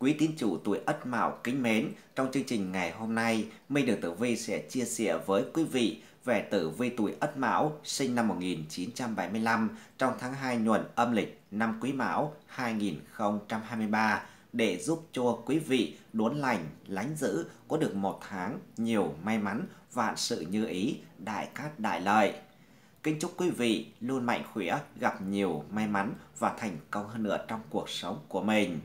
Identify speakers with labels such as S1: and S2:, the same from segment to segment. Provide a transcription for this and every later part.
S1: Quý tín chủ tuổi Ất Mão kính mến, trong chương trình ngày hôm nay, Minh Đường Tử Vi sẽ chia sẻ với quý vị về Tử Vi tuổi Ất Mão sinh năm 1975 trong tháng 2 nhuận âm lịch năm Quý Mão 2023 để giúp cho quý vị đốn lành, lánh giữ có được một tháng nhiều may mắn, vạn sự như ý, đại cát đại lợi. Kính chúc quý vị luôn mạnh khỏe, gặp nhiều may mắn và thành công hơn nữa trong cuộc sống của mình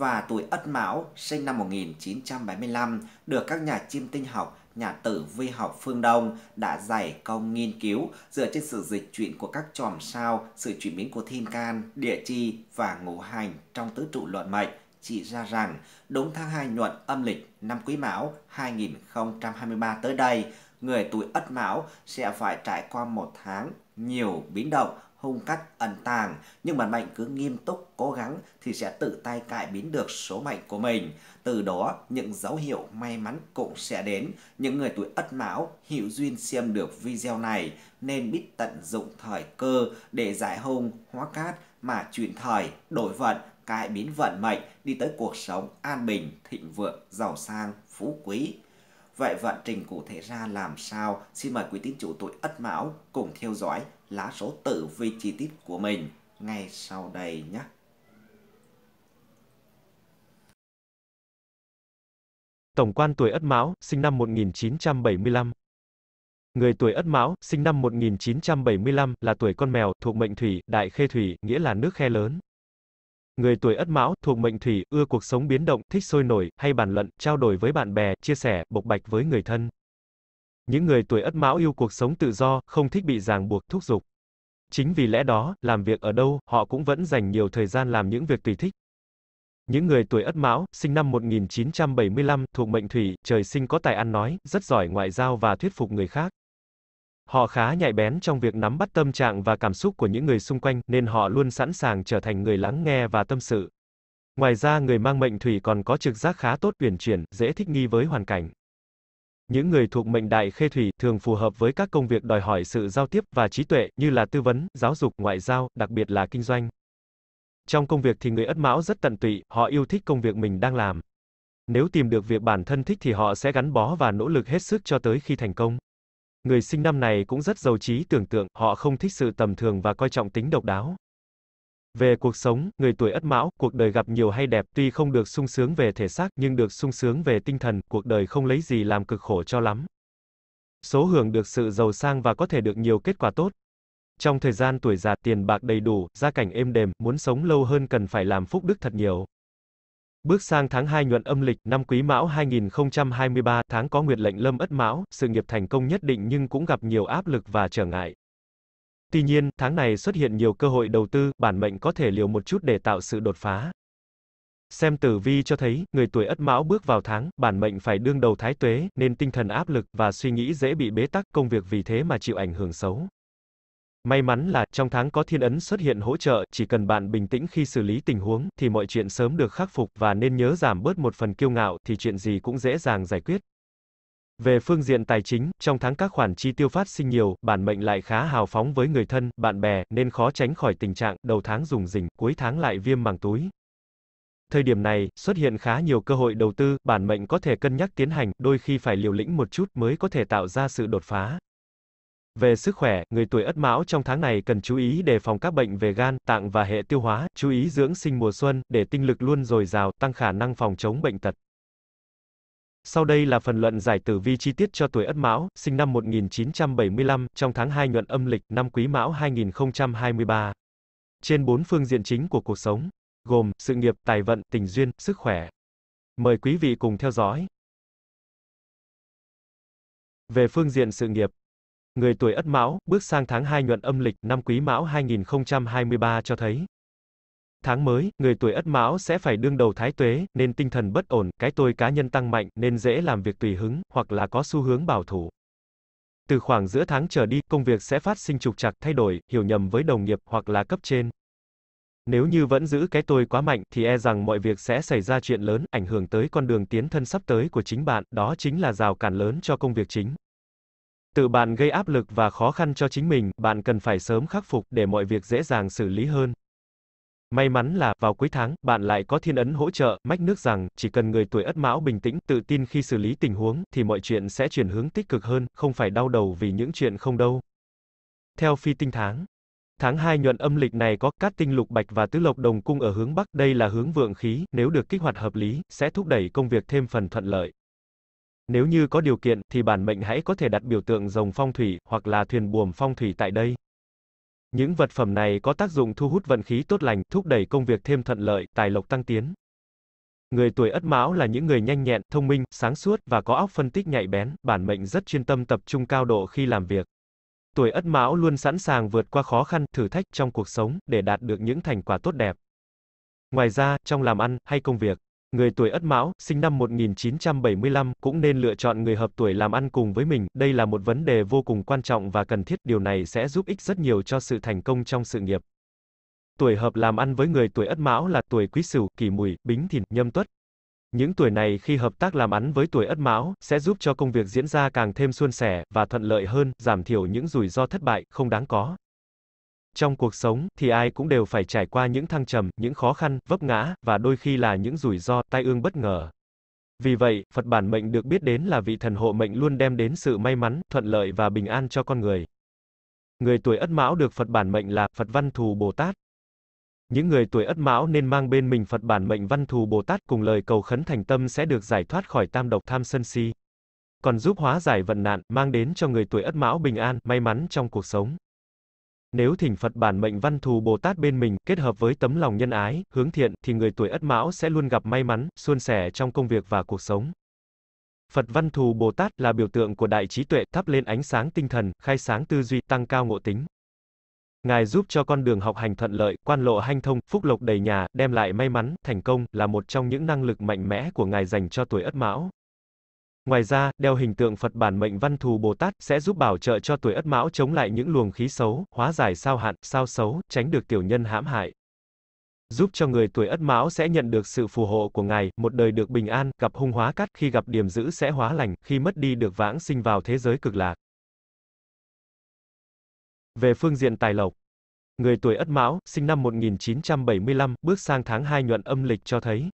S1: và tuổi Ất Mão sinh năm 1975 được các nhà chiêm tinh học nhà tử vi học phương Đông đã giải công nghiên cứu dựa trên sự dịch chuyển của các chòm sao, sự chuyển biến của thiên can, địa chi và ngũ hành trong tứ trụ luận mệnh chỉ ra rằng đúng tháng 2 nhuận âm lịch năm Quý Mão 2023 tới đây, người tuổi Ất Mão sẽ phải trải qua một tháng nhiều biến động hung cách ẩn tàng, nhưng bản mệnh cứ nghiêm túc, cố gắng thì sẽ tự tay cải biến được số mệnh của mình. Từ đó, những dấu hiệu may mắn cũng sẽ đến. Những người tuổi ất mão, hữu duyên xem được video này nên biết tận dụng thời cơ để giải hung, hóa cát mà chuyển thời, đổi vận, cải biến vận mệnh đi tới cuộc sống an bình, thịnh vượng, giàu sang, phú quý. Vậy vận trình cụ thể ra làm sao? Xin mời quý tín chủ tuổi Ất Mão cùng theo dõi lá số tử vi chi tiết của mình ngay sau đây nhé.
S2: Tổng quan tuổi Ất Mão, sinh năm 1975. Người tuổi Ất Mão, sinh năm 1975, là tuổi con mèo, thuộc mệnh thủy, đại khê thủy, nghĩa là nước khe lớn. Người tuổi Ất Mão thuộc mệnh thủy, ưa cuộc sống biến động, thích sôi nổi, hay bàn luận, trao đổi với bạn bè, chia sẻ, bộc bạch với người thân. Những người tuổi Ất Mão yêu cuộc sống tự do, không thích bị ràng buộc thúc giục. Chính vì lẽ đó, làm việc ở đâu, họ cũng vẫn dành nhiều thời gian làm những việc tùy thích. Những người tuổi Ất Mão, sinh năm 1975, thuộc mệnh Thủy, trời sinh có tài ăn nói, rất giỏi ngoại giao và thuyết phục người khác. Họ khá nhạy bén trong việc nắm bắt tâm trạng và cảm xúc của những người xung quanh, nên họ luôn sẵn sàng trở thành người lắng nghe và tâm sự. Ngoài ra người mang mệnh thủy còn có trực giác khá tốt uyển chuyển, dễ thích nghi với hoàn cảnh. Những người thuộc mệnh đại khê thủy thường phù hợp với các công việc đòi hỏi sự giao tiếp và trí tuệ như là tư vấn, giáo dục, ngoại giao, đặc biệt là kinh doanh. Trong công việc thì người Ất Mão rất tận tụy, họ yêu thích công việc mình đang làm. Nếu tìm được việc bản thân thích thì họ sẽ gắn bó và nỗ lực hết sức cho tới khi thành công. Người sinh năm này cũng rất giàu trí tưởng tượng, họ không thích sự tầm thường và coi trọng tính độc đáo. Về cuộc sống, người tuổi Ất Mão, cuộc đời gặp nhiều hay đẹp, tuy không được sung sướng về thể xác nhưng được sung sướng về tinh thần, cuộc đời không lấy gì làm cực khổ cho lắm. Số hưởng được sự giàu sang và có thể được nhiều kết quả tốt. Trong thời gian tuổi già, tiền bạc đầy đủ, gia cảnh êm đềm, muốn sống lâu hơn cần phải làm phúc đức thật nhiều. Bước sang tháng 2 nhuận âm lịch, năm Quý Mão 2023, tháng có nguyệt lệnh Lâm Ất Mão, sự nghiệp thành công nhất định nhưng cũng gặp nhiều áp lực và trở ngại. Tuy nhiên, tháng này xuất hiện nhiều cơ hội đầu tư, bản mệnh có thể liều một chút để tạo sự đột phá. Xem tử vi cho thấy, người tuổi Ất Mão bước vào tháng, bản mệnh phải đương đầu thái tuế, nên tinh thần áp lực và suy nghĩ dễ bị bế tắc, công việc vì thế mà chịu ảnh hưởng xấu. May mắn là, trong tháng có thiên ấn xuất hiện hỗ trợ, chỉ cần bạn bình tĩnh khi xử lý tình huống, thì mọi chuyện sớm được khắc phục và nên nhớ giảm bớt một phần kiêu ngạo, thì chuyện gì cũng dễ dàng giải quyết. Về phương diện tài chính, trong tháng các khoản chi tiêu phát sinh nhiều, bản mệnh lại khá hào phóng với người thân, bạn bè, nên khó tránh khỏi tình trạng đầu tháng dùng rỉnh, cuối tháng lại viêm màng túi. Thời điểm này, xuất hiện khá nhiều cơ hội đầu tư, bản mệnh có thể cân nhắc tiến hành, đôi khi phải liều lĩnh một chút mới có thể tạo ra sự đột phá. Về sức khỏe, người tuổi Ất Mão trong tháng này cần chú ý đề phòng các bệnh về gan, tạng và hệ tiêu hóa, chú ý dưỡng sinh mùa xuân để tinh lực luôn dồi dào, tăng khả năng phòng chống bệnh tật. Sau đây là phần luận giải tử vi chi tiết cho tuổi Ất Mão, sinh năm 1975, trong tháng 2 nhuận âm lịch, năm Quý Mão 2023. Trên bốn phương diện chính của cuộc sống, gồm sự nghiệp, tài vận, tình duyên, sức khỏe. Mời quý vị cùng theo dõi. Về phương diện sự nghiệp, Người tuổi Ất Mão, bước sang tháng 2 nhuận âm lịch năm Quý Mão 2023 cho thấy. Tháng mới, người tuổi Ất Mão sẽ phải đương đầu thái tuế, nên tinh thần bất ổn, cái tôi cá nhân tăng mạnh, nên dễ làm việc tùy hứng, hoặc là có xu hướng bảo thủ. Từ khoảng giữa tháng trở đi, công việc sẽ phát sinh trục trặc, thay đổi, hiểu nhầm với đồng nghiệp hoặc là cấp trên. Nếu như vẫn giữ cái tôi quá mạnh thì e rằng mọi việc sẽ xảy ra chuyện lớn, ảnh hưởng tới con đường tiến thân sắp tới của chính bạn, đó chính là rào cản lớn cho công việc chính. Tự bạn gây áp lực và khó khăn cho chính mình, bạn cần phải sớm khắc phục để mọi việc dễ dàng xử lý hơn. May mắn là, vào cuối tháng, bạn lại có thiên ấn hỗ trợ, mách nước rằng, chỉ cần người tuổi ất mão bình tĩnh, tự tin khi xử lý tình huống, thì mọi chuyện sẽ chuyển hướng tích cực hơn, không phải đau đầu vì những chuyện không đâu. Theo phi tinh tháng, tháng 2 nhuận âm lịch này có cát tinh lục bạch và tứ lộc đồng cung ở hướng Bắc, đây là hướng vượng khí, nếu được kích hoạt hợp lý, sẽ thúc đẩy công việc thêm phần thuận lợi. Nếu như có điều kiện, thì bản mệnh hãy có thể đặt biểu tượng rồng phong thủy, hoặc là thuyền buồm phong thủy tại đây. Những vật phẩm này có tác dụng thu hút vận khí tốt lành, thúc đẩy công việc thêm thuận lợi, tài lộc tăng tiến. Người tuổi Ất Mão là những người nhanh nhẹn, thông minh, sáng suốt và có óc phân tích nhạy bén, bản mệnh rất chuyên tâm tập trung cao độ khi làm việc. Tuổi Ất Mão luôn sẵn sàng vượt qua khó khăn, thử thách trong cuộc sống để đạt được những thành quả tốt đẹp. Ngoài ra, trong làm ăn hay công việc, Người tuổi Ất Mão, sinh năm 1975, cũng nên lựa chọn người hợp tuổi làm ăn cùng với mình, đây là một vấn đề vô cùng quan trọng và cần thiết, điều này sẽ giúp ích rất nhiều cho sự thành công trong sự nghiệp. Tuổi hợp làm ăn với người tuổi Ất Mão là tuổi Quý Sửu, Kỷ Mùi, Bính Thìn, Nhâm Tuất. Những tuổi này khi hợp tác làm ăn với tuổi Ất Mão sẽ giúp cho công việc diễn ra càng thêm suôn sẻ và thuận lợi hơn, giảm thiểu những rủi ro thất bại không đáng có. Trong cuộc sống, thì ai cũng đều phải trải qua những thăng trầm, những khó khăn, vấp ngã, và đôi khi là những rủi ro, tai ương bất ngờ. Vì vậy, Phật bản mệnh được biết đến là vị thần hộ mệnh luôn đem đến sự may mắn, thuận lợi và bình an cho con người. Người tuổi Ất Mão được Phật bản mệnh là Phật Văn Thù Bồ Tát. Những người tuổi Ất Mão nên mang bên mình Phật bản mệnh Văn Thù Bồ Tát cùng lời cầu khấn thành tâm sẽ được giải thoát khỏi tam độc tham sân si. Còn giúp hóa giải vận nạn, mang đến cho người tuổi Ất Mão bình an, may mắn trong cuộc sống. Nếu thỉnh Phật bản mệnh văn thù Bồ Tát bên mình, kết hợp với tấm lòng nhân ái, hướng thiện, thì người tuổi Ất Mão sẽ luôn gặp may mắn, suôn sẻ trong công việc và cuộc sống. Phật văn thù Bồ Tát là biểu tượng của đại trí tuệ, thắp lên ánh sáng tinh thần, khai sáng tư duy, tăng cao ngộ tính. Ngài giúp cho con đường học hành thuận lợi, quan lộ hanh thông, phúc lộc đầy nhà, đem lại may mắn, thành công là một trong những năng lực mạnh mẽ của Ngài dành cho tuổi Ất Mão. Ngoài ra, đeo hình tượng Phật bản mệnh văn thù Bồ Tát sẽ giúp bảo trợ cho tuổi Ất Mão chống lại những luồng khí xấu, hóa giải sao hạn, sao xấu, tránh được tiểu nhân hãm hại. Giúp cho người tuổi Ất Mão sẽ nhận được sự phù hộ của ngài, một đời được bình an, gặp hung hóa cát, khi gặp điểm dữ sẽ hóa lành, khi mất đi được vãng sinh vào thế giới cực lạc. Về phương diện tài lộc, người tuổi Ất Mão, sinh năm 1975, bước sang tháng 2 nhuận âm lịch cho thấy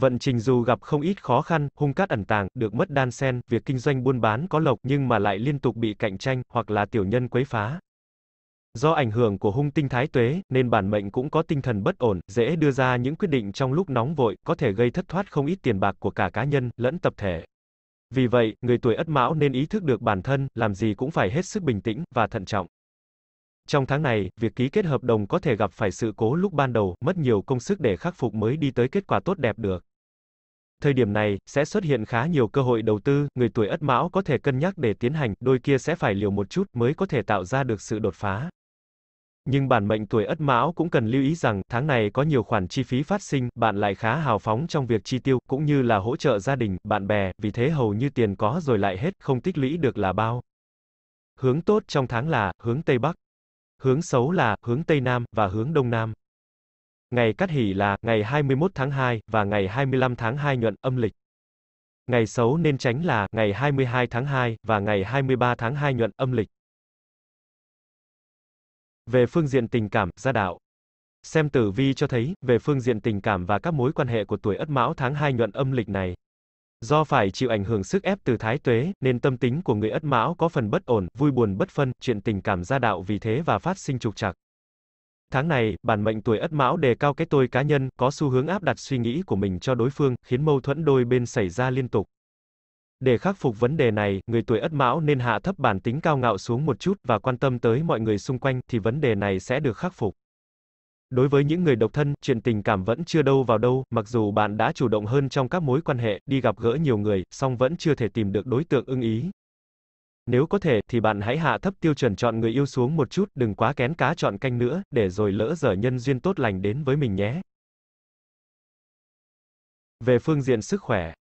S2: Vận trình dù gặp không ít khó khăn, hung cát ẩn tàng, được mất đan sen, việc kinh doanh buôn bán có lộc nhưng mà lại liên tục bị cạnh tranh, hoặc là tiểu nhân quấy phá. Do ảnh hưởng của hung tinh thái tuế, nên bản mệnh cũng có tinh thần bất ổn, dễ đưa ra những quyết định trong lúc nóng vội, có thể gây thất thoát không ít tiền bạc của cả cá nhân, lẫn tập thể. Vì vậy, người tuổi ất mão nên ý thức được bản thân, làm gì cũng phải hết sức bình tĩnh, và thận trọng. Trong tháng này, việc ký kết hợp đồng có thể gặp phải sự cố lúc ban đầu, mất nhiều công sức để khắc phục mới đi tới kết quả tốt đẹp được. Thời điểm này, sẽ xuất hiện khá nhiều cơ hội đầu tư, người tuổi ất mão có thể cân nhắc để tiến hành, đôi kia sẽ phải liều một chút mới có thể tạo ra được sự đột phá. Nhưng bản mệnh tuổi ất mão cũng cần lưu ý rằng, tháng này có nhiều khoản chi phí phát sinh, bạn lại khá hào phóng trong việc chi tiêu, cũng như là hỗ trợ gia đình, bạn bè, vì thế hầu như tiền có rồi lại hết, không tích lũy được là bao. Hướng tốt trong tháng là, hướng Tây Bắc. Hướng xấu là, hướng Tây Nam, và hướng Đông Nam. Ngày cắt hỷ là ngày 21 tháng 2 và ngày 25 tháng 2 nhuận âm lịch. Ngày xấu nên tránh là ngày 22 tháng 2 và ngày 23 tháng 2 nhuận âm lịch. Về phương diện tình cảm, gia đạo. Xem tử vi cho thấy, về phương diện tình cảm và các mối quan hệ của tuổi Ất Mão tháng 2 nhuận âm lịch này. Do phải chịu ảnh hưởng sức ép từ thái tuế, nên tâm tính của người Ất Mão có phần bất ổn, vui buồn bất phân, chuyện tình cảm gia đạo vì thế và phát sinh trục trặc. Tháng này, bản mệnh tuổi Ất Mão đề cao cái tôi cá nhân, có xu hướng áp đặt suy nghĩ của mình cho đối phương, khiến mâu thuẫn đôi bên xảy ra liên tục. Để khắc phục vấn đề này, người tuổi Ất Mão nên hạ thấp bản tính cao ngạo xuống một chút và quan tâm tới mọi người xung quanh thì vấn đề này sẽ được khắc phục. Đối với những người độc thân, chuyện tình cảm vẫn chưa đâu vào đâu, mặc dù bạn đã chủ động hơn trong các mối quan hệ, đi gặp gỡ nhiều người, song vẫn chưa thể tìm được đối tượng ưng ý. Nếu có thể, thì bạn hãy hạ thấp tiêu chuẩn chọn người yêu xuống một chút, đừng quá kén cá chọn canh nữa, để rồi lỡ dở nhân duyên tốt lành đến với mình nhé. Về phương diện sức khỏe,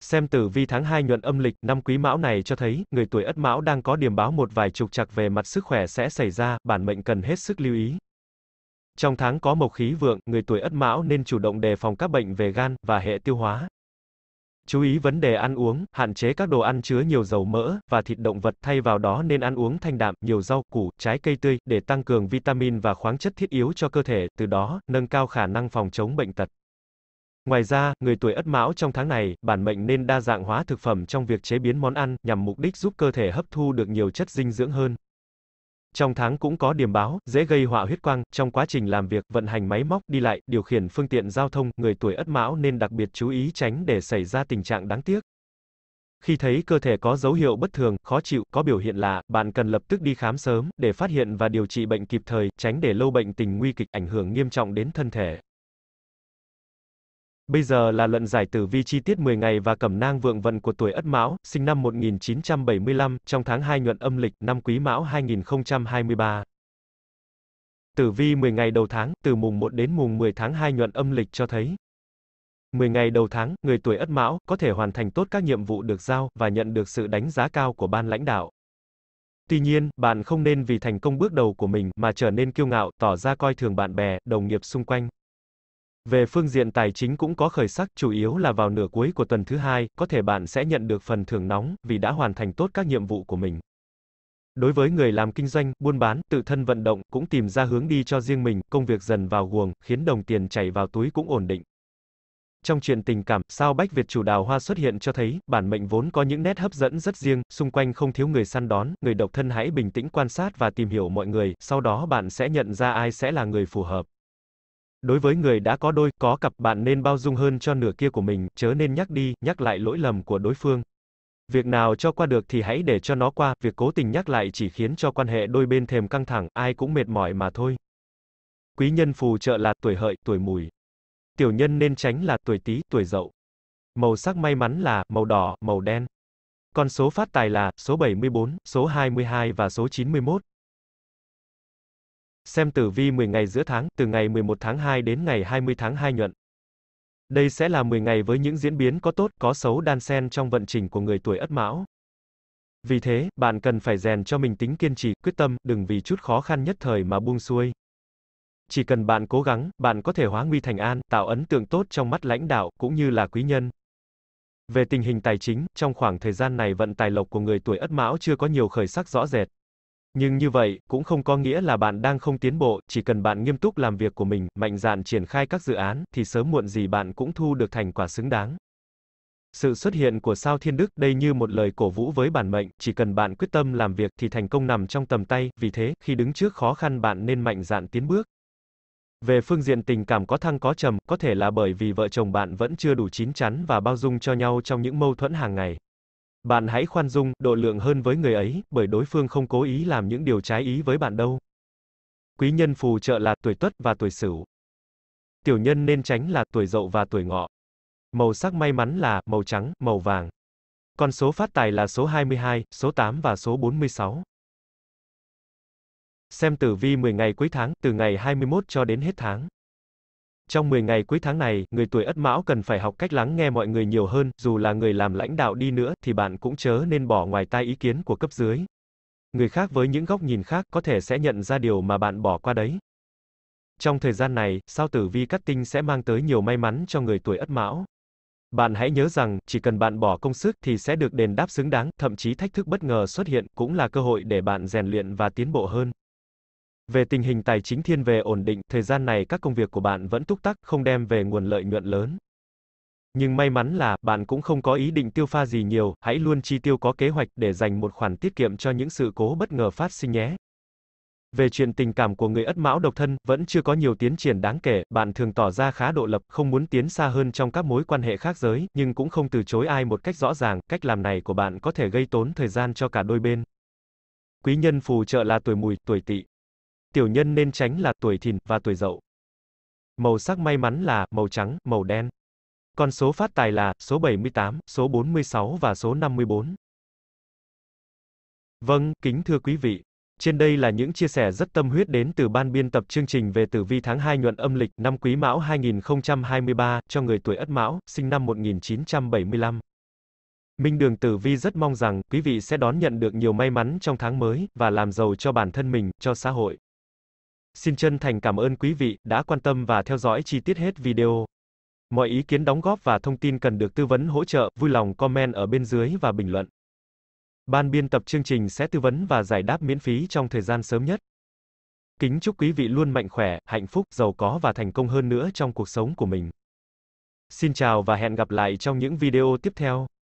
S2: Xem tử vi tháng 2 nhuận âm lịch năm quý mão này cho thấy, người tuổi ất mão đang có điểm báo một vài trục trặc về mặt sức khỏe sẽ xảy ra, bản mệnh cần hết sức lưu ý. Trong tháng có mộc khí vượng, người tuổi ất mão nên chủ động đề phòng các bệnh về gan và hệ tiêu hóa. Chú ý vấn đề ăn uống, hạn chế các đồ ăn chứa nhiều dầu mỡ và thịt động vật, thay vào đó nên ăn uống thanh đạm, nhiều rau củ, trái cây tươi để tăng cường vitamin và khoáng chất thiết yếu cho cơ thể, từ đó nâng cao khả năng phòng chống bệnh tật. Ngoài ra, người tuổi Ất Mão trong tháng này, bản mệnh nên đa dạng hóa thực phẩm trong việc chế biến món ăn nhằm mục đích giúp cơ thể hấp thu được nhiều chất dinh dưỡng hơn trong tháng cũng có điểm báo, dễ gây họa huyết quang, trong quá trình làm việc, vận hành máy móc, đi lại, điều khiển phương tiện giao thông, người tuổi ất mão nên đặc biệt chú ý tránh để xảy ra tình trạng đáng tiếc. Khi thấy cơ thể có dấu hiệu bất thường, khó chịu, có biểu hiện lạ, bạn cần lập tức đi khám sớm để phát hiện và điều trị bệnh kịp thời, tránh để lâu bệnh tình nguy kịch ảnh hưởng nghiêm trọng đến thân thể. Bây giờ là luận giải tử vi chi tiết 10 ngày và cẩm nang vượng vận của tuổi Ất Mão, sinh năm 1975, trong tháng 2 nhuận âm lịch, năm Quý Mão 2023. Tử vi 10 ngày đầu tháng, từ mùng 1 đến mùng 10 tháng 2 nhuận âm lịch cho thấy. 10 ngày đầu tháng, người tuổi Ất Mão có thể hoàn thành tốt các nhiệm vụ được giao và nhận được sự đánh giá cao của ban lãnh đạo. Tuy nhiên, bạn không nên vì thành công bước đầu của mình mà trở nên kiêu ngạo, tỏ ra coi thường bạn bè, đồng nghiệp xung quanh. Về phương diện tài chính cũng có khởi sắc, chủ yếu là vào nửa cuối của tuần thứ hai, có thể bạn sẽ nhận được phần thưởng nóng vì đã hoàn thành tốt các nhiệm vụ của mình. Đối với người làm kinh doanh, buôn bán, tự thân vận động cũng tìm ra hướng đi cho riêng mình, công việc dần vào guồng, khiến đồng tiền chảy vào túi cũng ổn định. Trong chuyện tình cảm, sao Bách Việt chủ đào hoa xuất hiện cho thấy, bản mệnh vốn có những nét hấp dẫn rất riêng, xung quanh không thiếu người săn đón, người độc thân hãy bình tĩnh quan sát và tìm hiểu mọi người, sau đó bạn sẽ nhận ra ai sẽ là người phù hợp. Đối với người đã có đôi, có cặp bạn nên bao dung hơn cho nửa kia của mình, chớ nên nhắc đi, nhắc lại lỗi lầm của đối phương. Việc nào cho qua được thì hãy để cho nó qua, việc cố tình nhắc lại chỉ khiến cho quan hệ đôi bên thêm căng thẳng, ai cũng mệt mỏi mà thôi. Quý nhân phù trợ là tuổi hợi, tuổi mùi. Tiểu nhân nên tránh là tuổi tý, tuổi dậu. Màu sắc may mắn là màu đỏ, màu đen. Con số phát tài là số 74, số 22 và số 91. Xem tử vi 10 ngày giữa tháng, từ ngày 11 tháng 2 đến ngày 20 tháng 2 nhuận. Đây sẽ là 10 ngày với những diễn biến có tốt, có xấu đan xen trong vận trình của người tuổi Ất Mão. Vì thế, bạn cần phải rèn cho mình tính kiên trì, quyết tâm, đừng vì chút khó khăn nhất thời mà buông xuôi. Chỉ cần bạn cố gắng, bạn có thể hóa nguy thành an, tạo ấn tượng tốt trong mắt lãnh đạo cũng như là quý nhân. Về tình hình tài chính, trong khoảng thời gian này vận tài lộc của người tuổi Ất Mão chưa có nhiều khởi sắc rõ rệt. Nhưng như vậy, cũng không có nghĩa là bạn đang không tiến bộ, chỉ cần bạn nghiêm túc làm việc của mình, mạnh dạn triển khai các dự án, thì sớm muộn gì bạn cũng thu được thành quả xứng đáng. Sự xuất hiện của sao thiên đức đây như một lời cổ vũ với bản mệnh, chỉ cần bạn quyết tâm làm việc thì thành công nằm trong tầm tay, vì thế, khi đứng trước khó khăn bạn nên mạnh dạn tiến bước. Về phương diện tình cảm có thăng có trầm, có thể là bởi vì vợ chồng bạn vẫn chưa đủ chín chắn và bao dung cho nhau trong những mâu thuẫn hàng ngày. Bạn hãy khoan dung, độ lượng hơn với người ấy, bởi đối phương không cố ý làm những điều trái ý với bạn đâu. Quý nhân phù trợ là tuổi tuất và tuổi sửu. Tiểu nhân nên tránh là tuổi dậu và tuổi ngọ. Màu sắc may mắn là màu trắng, màu vàng. Con số phát tài là số 22, số 8 và số 46. Xem tử vi 10 ngày cuối tháng, từ ngày 21 cho đến hết tháng. Trong 10 ngày cuối tháng này, người tuổi Ất Mão cần phải học cách lắng nghe mọi người nhiều hơn, dù là người làm lãnh đạo đi nữa thì bạn cũng chớ nên bỏ ngoài tai ý kiến của cấp dưới. Người khác với những góc nhìn khác có thể sẽ nhận ra điều mà bạn bỏ qua đấy. Trong thời gian này, sao tử vi cắt tinh sẽ mang tới nhiều may mắn cho người tuổi Ất Mão. Bạn hãy nhớ rằng, chỉ cần bạn bỏ công sức thì sẽ được đền đáp xứng đáng, thậm chí thách thức bất ngờ xuất hiện cũng là cơ hội để bạn rèn luyện và tiến bộ hơn. Về tình hình tài chính thiên về ổn định, thời gian này các công việc của bạn vẫn túc tắc, không đem về nguồn lợi nhuận lớn. Nhưng may mắn là, bạn cũng không có ý định tiêu pha gì nhiều, hãy luôn chi tiêu có kế hoạch để dành một khoản tiết kiệm cho những sự cố bất ngờ phát sinh nhé. Về chuyện tình cảm của người ất mão độc thân, vẫn chưa có nhiều tiến triển đáng kể, bạn thường tỏ ra khá độ lập, không muốn tiến xa hơn trong các mối quan hệ khác giới, nhưng cũng không từ chối ai một cách rõ ràng, cách làm này của bạn có thể gây tốn thời gian cho cả đôi bên. Quý nhân phù trợ là tuổi mùi, tuổi tỵ. Tiểu nhân nên tránh là tuổi thìn và tuổi dậu. Màu sắc may mắn là màu trắng, màu đen. Con số phát tài là số 78, số 46 và số 54. Vâng, kính thưa quý vị, trên đây là những chia sẻ rất tâm huyết đến từ ban biên tập chương trình về tử vi tháng 2 nhuận âm lịch năm Quý Mão 2023 cho người tuổi Ất Mão, sinh năm 1975. Minh Đường Tử Vi rất mong rằng quý vị sẽ đón nhận được nhiều may mắn trong tháng mới và làm giàu cho bản thân mình, cho xã hội. Xin chân thành cảm ơn quý vị đã quan tâm và theo dõi chi tiết hết video. Mọi ý kiến đóng góp và thông tin cần được tư vấn hỗ trợ, vui lòng comment ở bên dưới và bình luận. Ban biên tập chương trình sẽ tư vấn và giải đáp miễn phí trong thời gian sớm nhất. Kính chúc quý vị luôn mạnh khỏe, hạnh phúc, giàu có và thành công hơn nữa trong cuộc sống của mình. Xin chào và hẹn gặp lại trong những video tiếp theo.